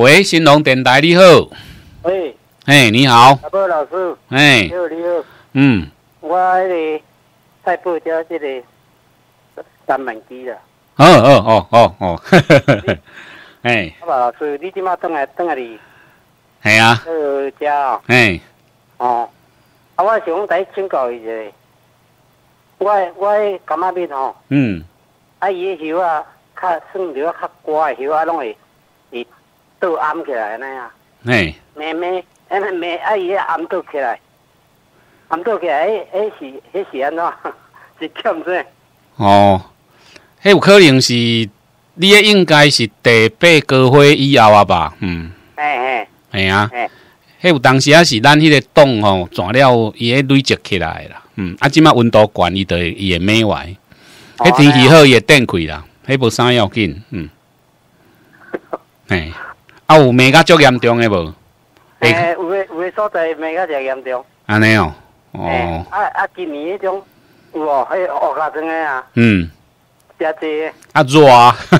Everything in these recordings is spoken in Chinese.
喂，新龙电台，你好。喂，哎，你好。阿波老师。哎。你好，你好。嗯。我喺你菜脯家，即个三文机啦。哦哦哦哦哦，哈哈哈。哎。阿伯老师，你今嘛等下，等下你。系啊。去家。哎。哦。啊，我想在请教一下。我我感觉变吼。嗯。啊，伊个肉啊，较嫩，比较较寡个肉啊，拢会，伊。都暗起来那样，哎，妹妹，哎，妹，阿姨，暗倒起来，暗倒起来，哎，哎是，迄是安怎？是欠些。哦，迄有可能是，你也应该是第八高花以后啊吧，嗯。哎哎，哎呀，迄有当时啊，是咱迄个洞吼，钻了伊也累积起来啦。嗯，啊，即马温度悬，伊就伊也没坏，迄天气好伊会顶开啦，迄无啥要紧，嗯，哎。啊，有梅甲足严重的无？诶，有诶，有诶，所在梅甲就严重。安尼哦，哦。啊啊，今年迄种有无？迄学甲怎个啊？嗯。阿姐。阿抓。啊。哈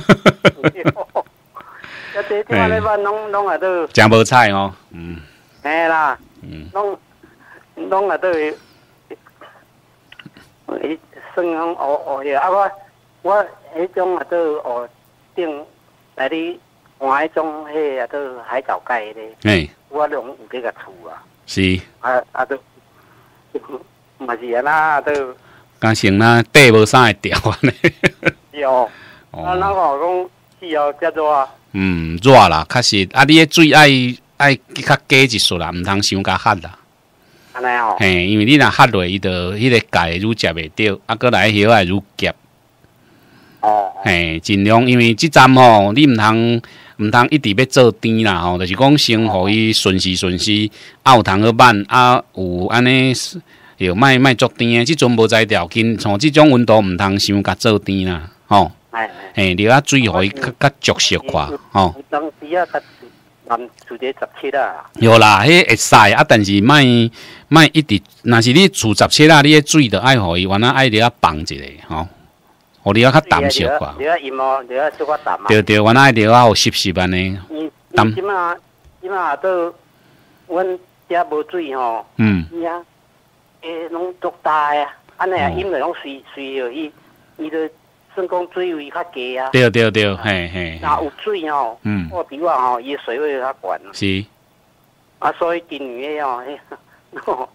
姐，咧讲，拢拢阿都。讲无菜哦。嗯。嘿啦。嗯。拢拢阿都是。一算凶学学下，我我迄种阿都学定来里。我种嘿啊都还早改嘞，我拢有这个厝啊，是啊啊都，唔 是啊那都，敢像啦，地无啥会掉啊嘞，是 哦，啊那个讲气候叫做啊，嗯热啦，确实啊你个最爱爱佮加一撮啦，唔通伤佮旱啦，安尼哦，嘿因为你那喝落伊就迄个钙如食袂掉，啊过来油也如急。哦嘿尽量因为即站吼你唔通。毋通一直要做甜啦吼，就是讲先活伊顺时顺时，有通去办啊，有安尼，哟卖卖做甜，即阵无在条件，像即种温度毋通先甲做甜啦吼。系哎，你啊水可伊较较足些快吼。有啦，会使啊，但是卖卖一直，若是你厝十七啦，你个水着爱可伊，原来爱你要放一个吼。我你要较淡些啩，对对，我那电话我时时班呢。今仔今仔都温遐无水吼，伊遐，诶，拢足大诶，安尼啊，因为拢随随而已，伊都算讲水位较低啊。对对对，嘿嘿。那有水吼，我比话吼，伊水位较悬。是，啊，所以钓鱼诶吼。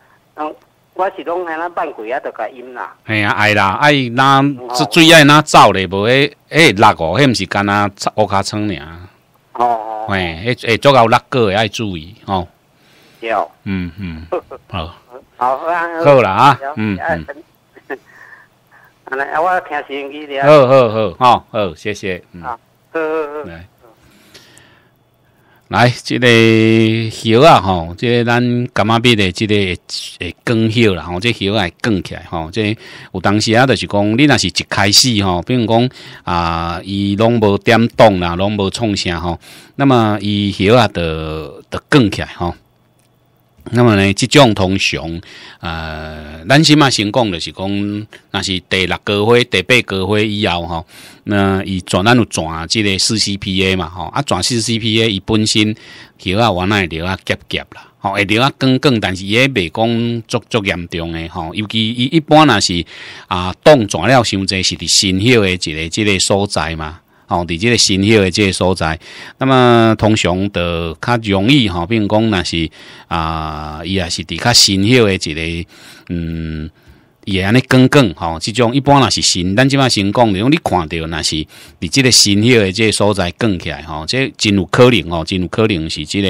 我是拢安那半鬼啊，都甲淹啦。哎呀，爱啦，爱那水，最爱那走嘞，无迄迄落个，迄不是干那乌卡村俩。哦哦，迄诶，足够落个，爱注意哦。有。嗯嗯。好。好啊。好了啊。嗯嗯。来，我听收音机了。好好好，好好谢谢。好。好。来，这个鱼啊，吼，这个咱感嘛变得这个会卷鱼啦？吼，这鱼也卷起来，吼，这有当时啊，就是讲你那是一开始，吼，比如讲啊，伊拢无点动啦，拢无创啥，吼，那么伊鱼啊，得得更起来，吼。那么呢，即种通常，呃，咱先嘛先讲的是讲若是第六高会、第八高会以后吼，那伊转咱有转即个四 C P A 嘛吼，啊转四 C P A 伊本身条啊原来条啊夹夹啦，吼，会条啊更更，但是伊也袂讲足足严重诶吼，尤其伊一般若是啊，冻转了伤济是伫新迄个一个即个所在嘛。哦，伫即个新秀的即个所在，那么通常著较容易吼、比并讲若是啊，伊也是伫较新秀的一类嗯。也安尼讲讲吼，即种一般若是新，咱即摆新讲，你看到若是伫即个新些的个所在更起来吼，即真有可能哦，真有可能是即个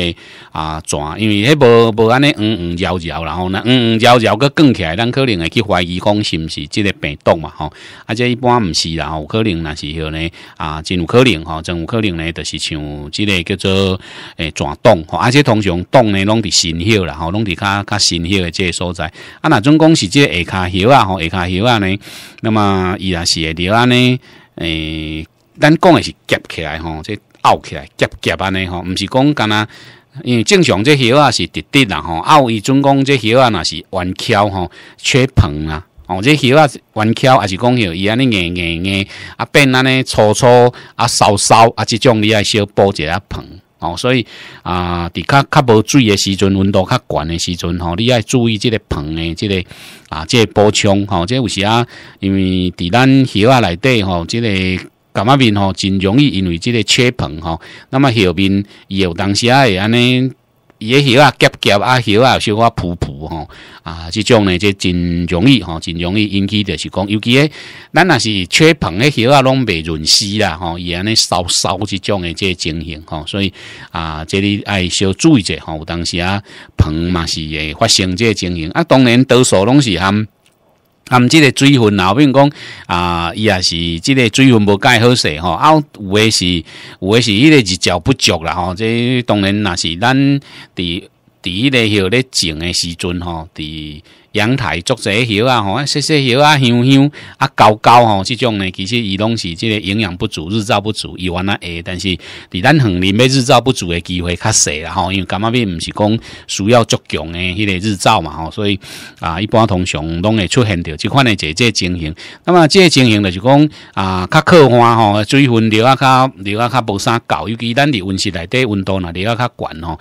啊蛇，因为迄无无安尼嗯嗯绕绕，然后呢嗯嗯绕绕个更起来，咱可能会去怀疑讲是毋是即个病毒嘛吼，啊即一般毋是啦，有可能若是许呢啊，真有可能吼，真有可能呢，就是像即个叫做诶洞动，而且通常动呢拢伫新些啦，吼，拢伫较较新些的个所在，啊若总共是即个下骹些。条啊吼，其他条啊呢，那么依然是会条啊呢，诶，咱讲的是夹起来吼，这拗起来夹夹安尼吼，毋是讲干呐，因为正常这条啊是直直啦吼，拗伊尊讲这条啊那是弯翘吼，缺棚啦，哦，这条啊弯翘还是讲许伊安尼硬硬硬，啊变安尼粗粗啊少少啊，只种你爱小包一下棚。哦，所以啊，伫较较无水诶时阵，温度较悬诶时阵，吼，你爱注意即个棚诶，即个啊，即个补充，吼，即有时啊，因为伫咱后啊内底，吼，即个感冒病吼，真容易因为即个缺棚，吼，那么后面伊有当时啊，尼。伊个叶啊，夹夹啊，叶啊，小可朴朴吼啊，这种呢，即真容易吼，真容易引起就是讲，尤其诶，咱那是吹捧诶叶啊，拢未润湿啦吼，伊安尼烧烧这种诶即情形吼，所以啊，这里爱小注意者吼，有当时啊，捧嘛是会发生即情形啊，当然多数拢是安。含即个个分魂，比如讲啊，伊也是即个水分无解好势吼，啊，有的是有的是伊个日照不足啦吼，即当然若是咱伫伫迄个许个种诶时阵吼，伫。阳台做些叶啊，吼，细细叶啊，香香啊，高高吼，这种呢，其实伊拢是即个营养不足、日照不足伊完啦。哎，但是伫咱横林的日照不足的机会较细啦，吼，因为感冒病毋是讲需要足强的迄个日照嘛，吼，所以啊，一般通常拢会出现着即款的这即情形。那么即情形就是讲啊，较客观吼，水分流啊较流啊较无啥够，尤其咱伫温室内底温度呐，流啊较悬吼，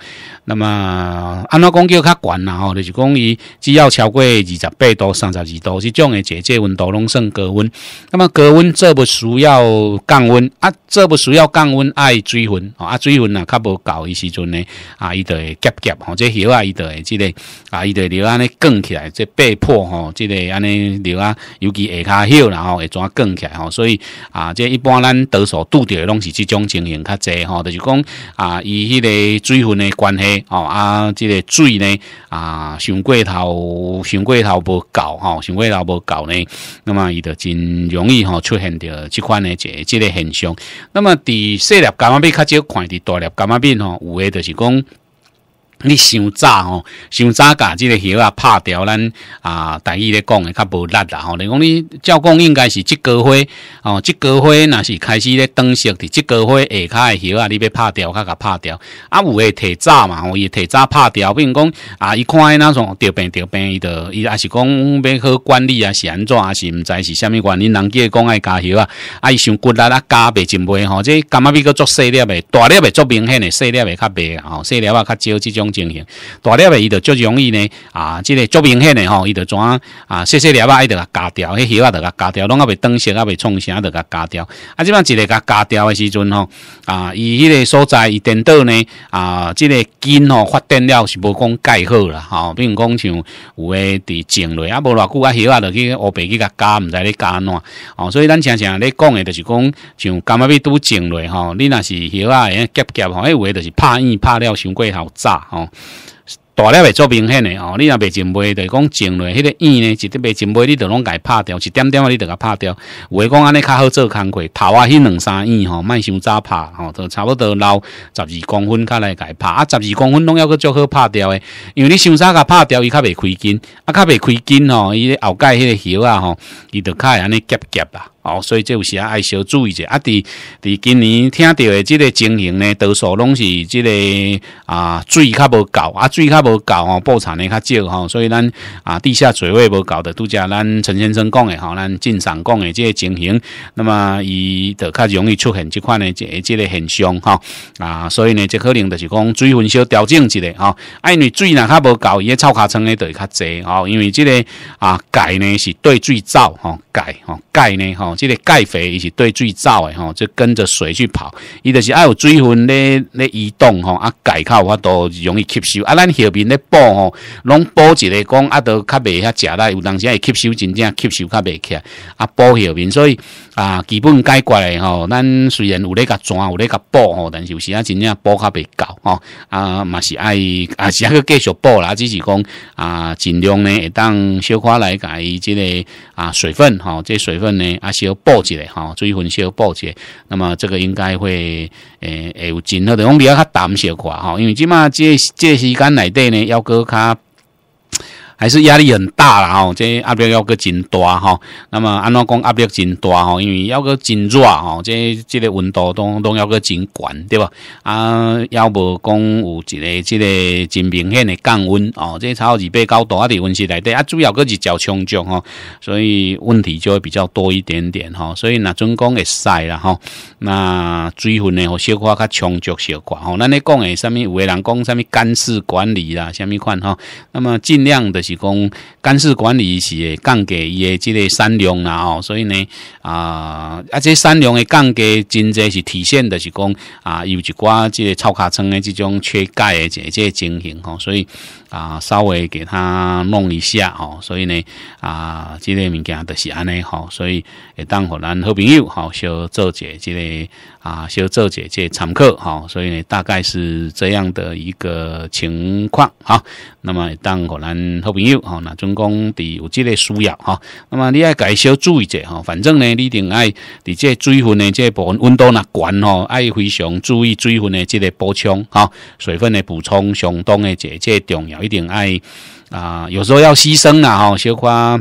那么安怎讲叫较悬呐吼？就是讲伊只要超过。二十八度、三十二度即种诶，即节温度拢算高温。那么高温，这不需要降温啊，这不需要降温，爱水温哦。啊，水温啊较无够的时阵呢，啊，伊就会结结吼，即叶啊，伊就会即个啊，伊就会安尼卷起来，即被迫吼，即个安尼，留啊，尤其下骹叶然后会转卷起来吼，所以啊，即一般咱多数拄着诶拢是即种情形较侪吼，就是讲啊，伊迄个水分诶关系哦啊，即个水呢啊，上过头。循过头无搞，吼，循规头无搞呢，那么伊就真容易吼出现着即款呢，即即个现象。那么伫四粒感冒病较少看，伫大粒感冒病吼，有的就是讲。你想早吼，想早甲即个叶啊拍掉，咱啊大意咧讲诶较无力啦吼。你讲你照讲应该是即个花吼，即个花若是开始咧生熟伫即个花下骹诶叶啊，你要拍掉，较甲拍掉。啊，有诶提早嘛？吼，伊提早拍掉，比如讲啊，伊看伊那种掉边掉伊着伊也是讲要好管理啊，是安怎啊？是毋知是虾米原因，难记讲爱加叶啊，啊，伊想骨力啊，加袂真袂吼，即感觉比较做细粒的，大粒的足明显诶，细粒的较袂吼，细粒啊较少即种。情形，大粒的伊就足容易呢，啊，即个足明显诶吼，伊就怎啊，啊，细细粒啊，爱甲割掉，迄叶啊，甲割掉，拢啊袂断线啊，袂创啥，声，甲割掉。啊，即摆一个割掉的时阵吼，啊，伊迄个所在伊电倒呢，啊，即个根吼发展了是无讲盖好啦，吼，比如讲像有诶伫种落，啊，无偌久啊，叶啊得去乌白去甲割，毋知咧割安怎吼。所以咱常常咧讲的，就是讲像感觉咪拄种落吼，你若是叶啊，夹夹吼，迄有诶就是拍硬拍了伤过好炸吼。大了会做明显的哦，你若袂进著就讲种落迄个叶呢，是滴袂进步，你就拢家拍掉，一点点啊，你就改拍掉。有咧讲安尼较好做工课，头啊，迄两三叶吼，卖伤早拍吼，都差不多留十二公分，较来家拍啊，十二公分拢要个足好拍掉诶，因为你先早甲拍掉伊较袂亏筋，啊较袂亏筋吼，伊个后盖迄个叶啊吼，伊就较会安尼夹夹啊。哦，所以即有时啊，爱小注意者啊，伫伫今年听到的即个情形呢，多数拢是即个啊水较无够啊，水较无够吼，布产呢较少吼，所以咱啊地下水位无够的，拄则咱陈先生讲的吼，咱进山讲的即个情形，那么伊就较容易出现即款的即即个现象哦。啊，所以呢，即可能就是讲水分小调整即哦，啊，因为水呢较无够，伊臭卡层的就会较济哦，因为即个啊钙呢是对水造吼，钙吼钙呢吼。这个钙肥伊是对最早的吼，就跟着水去跑，伊就是爱有水分咧咧移动吼啊，钙靠法都容易吸收啊。咱后面咧补吼，拢补一个讲啊，都较袂遐食啦，有当时会吸收真正吸收较袂起，啊，补后面所以。啊，基本解决诶吼。咱虽然有咧甲转，有咧甲补吼，但是有时啊，真正补较袂够吼。啊，嘛是爱，也是要继续补啦。只是讲啊，尽量呢，会当小可来伊即个啊水分吼，这水分呢啊小补一下吼，水分小补一下，那么这个应该会诶会有进步的，我比较较淡小可吼，因为即码即个时间内底呢要搁较。还是压力很大啦吼，这压力要个真大哈，那么安怎讲压力真大吼，因为要个真热吼，这这个温度都都要个真悬对吧？啊，要无讲有一个这个真明显的降温哦，这差好二百九度，啊，伫温室内底啊，主要个是较充足吼，所以问题就会比较多一点点吼，所以那总讲会晒啦吼，那水分呢和小寡较充足小寡吼，那你讲诶，啥物有的人讲啥物干湿管理啦，啥物款哈？那么尽量的。是讲干式管理是降低伊的即个三量啦吼，所以呢啊啊这三量的降低真正是体现的是讲啊，有一寡即个超卡村的这种缺钙的这这情形吼，所以。啊，稍微给他弄一下哦，所以呢，啊，这类物件都是安尼吼，所以也当好咱好朋友，好少做些这类啊，小做些这常客，好，所以呢，大概是这样的一个情况啊。那么当好咱好朋友，哈，那总共得有这类需要哈。那么你要该小注意者哈，反正呢，你一定爱伫这水分呢，这部分温度呐高哦，爱非常注意水分的这个补充哈，水分的补充相当的这这重要。一定爱啊，有时候要牺牲啊，吼，小夸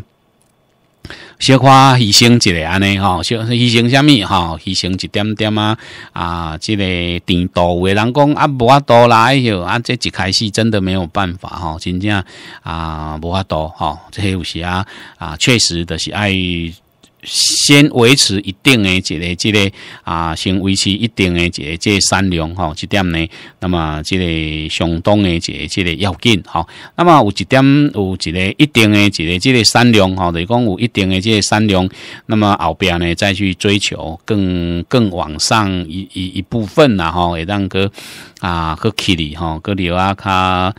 小夸，牺牲一个安尼小牺牲什么吼，牺牲一点点啊啊，这个程度，有人讲啊，无法多啦，哟，啊，这一开始真的没有办法吼，真正啊，无法多吼，这有时啊啊，确实的是爱。先维持一定的这个、这个啊，先维持一定的这个、这个善良哈，这点呢，那么这个相当的这个、这个要紧哈。那么有一点有一个一定的这个、这个善良哈，就是讲有一定的这个善良，那么后边呢再去追求更更往上一、一一部分呐哈，也让个啊个里哈个里啊他。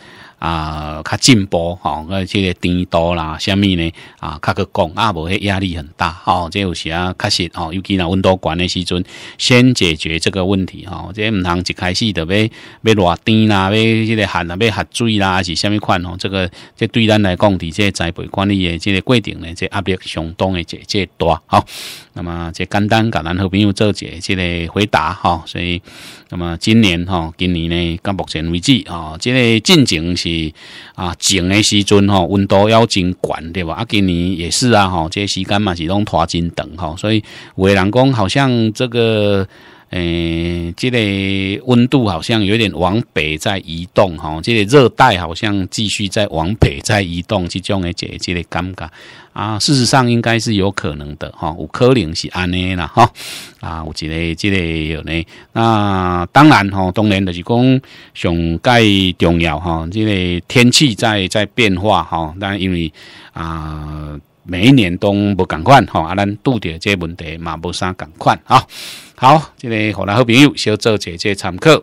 啊，较进步吼，个即个甜度啦，啥物呢啊，较去讲啊，无迄压力很大吼，即有时啊确实吼，尤其若温度悬诶时阵，先解决这个问题吼，即毋通一开始着要要热甜啦，要即个寒啦，要下水啦，是啥物款吼，这个这对咱来讲，伫即个栽培管理诶即个过程呢，这压力相当诶，即即大吼。那么这简单，甲咱好朋友做一个即个回答吼，所以。那么今年哈，今年呢？到目前为止啊，这个进程是啊，晴的时阵哈，温度要真高，对吧？啊，今年也是啊，哈，这个时间嘛，是拢拖真长哈，所以伟人公好像这个。诶，即个温度好像有点往北在移动哈，即个热带好像继续在往北在移动这种诶，即即个尴尬啊，事实上应该是有可能的哈，有可能是安尼啦哈啊，我即个即个有呢，那当然哈，当然就是讲上盖重要哈，即个天气在在变化哈，但因为啊。每一年都无同款吼，啊，咱拄着这问题嘛无啥同款啊。好，这个河南好朋友，小周姐姐参考。